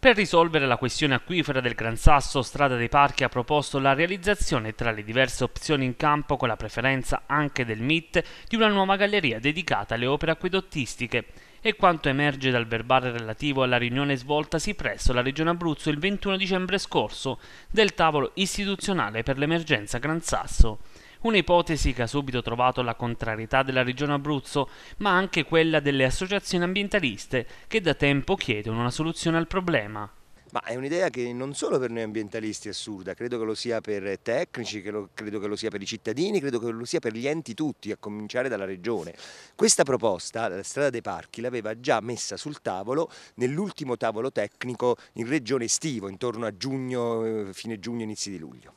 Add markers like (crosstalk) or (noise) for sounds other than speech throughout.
Per risolvere la questione acquifera del Gran Sasso, Strada dei Parchi ha proposto la realizzazione tra le diverse opzioni in campo con la preferenza anche del MIT di una nuova galleria dedicata alle opere acquedottistiche. E quanto emerge dal verbale relativo alla riunione svoltasi presso la Regione Abruzzo il 21 dicembre scorso del tavolo istituzionale per l'emergenza Gran Sasso un'ipotesi che ha subito trovato la contrarietà della Regione Abruzzo, ma anche quella delle associazioni ambientaliste che da tempo chiedono una soluzione al problema. Ma è un'idea che non solo per noi ambientalisti è assurda, credo che lo sia per tecnici, credo che lo sia per i cittadini, credo che lo sia per gli enti tutti, a cominciare dalla regione. Questa proposta, la strada dei parchi, l'aveva già messa sul tavolo nell'ultimo tavolo tecnico in regione estivo, intorno a giugno, eh, fine giugno, inizi di luglio.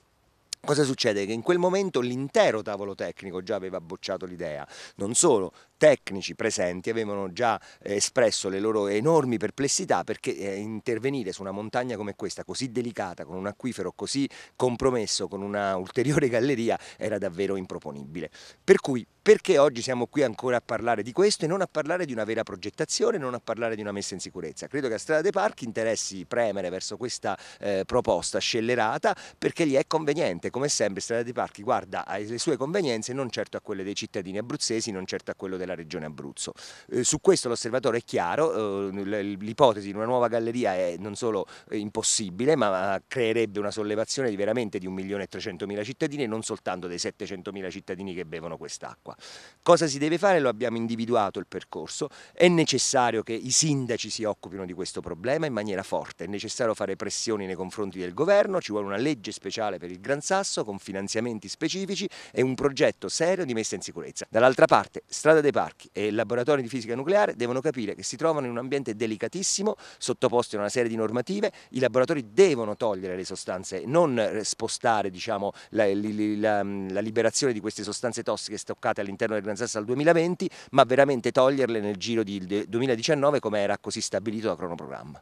Cosa succede? Che in quel momento l'intero tavolo tecnico già aveva bocciato l'idea. Non solo, tecnici presenti avevano già eh, espresso le loro enormi perplessità perché eh, intervenire su una montagna come questa, così delicata, con un acquifero così compromesso, con una (laughs) ulteriore galleria, era davvero improponibile. Per cui perché oggi siamo qui ancora a parlare di questo e non a parlare di una vera progettazione, non a parlare di una messa in sicurezza? Credo che a Strada dei Parchi interessi premere verso questa eh, proposta scellerata perché gli è conveniente, come sempre Strada dei Parchi guarda alle sue convenienze non certo a quelle dei cittadini abruzzesi, non certo a quello della della regione Abruzzo. Eh, su questo l'osservatore è chiaro, eh, l'ipotesi di una nuova galleria è non solo eh, impossibile ma creerebbe una sollevazione di veramente di 1.300.000 cittadini e non soltanto dei 700.000 cittadini che bevono quest'acqua. Cosa si deve fare? Lo abbiamo individuato il percorso, è necessario che i sindaci si occupino di questo problema in maniera forte, è necessario fare pressioni nei confronti del governo, ci vuole una legge speciale per il Gran Sasso con finanziamenti specifici e un progetto serio di messa in sicurezza. Dall'altra parte, Strada dei Parchi parchi e il laboratorio di fisica nucleare devono capire che si trovano in un ambiente delicatissimo, sottoposto a una serie di normative, i laboratori devono togliere le sostanze, non eh, spostare diciamo, la, la, mm, la, liberazione di queste sostanze tossiche stoccate all'interno del Gran Sasso al 2020, ma veramente toglierle nel giro del 2019 come era così stabilito da cronoprogramma.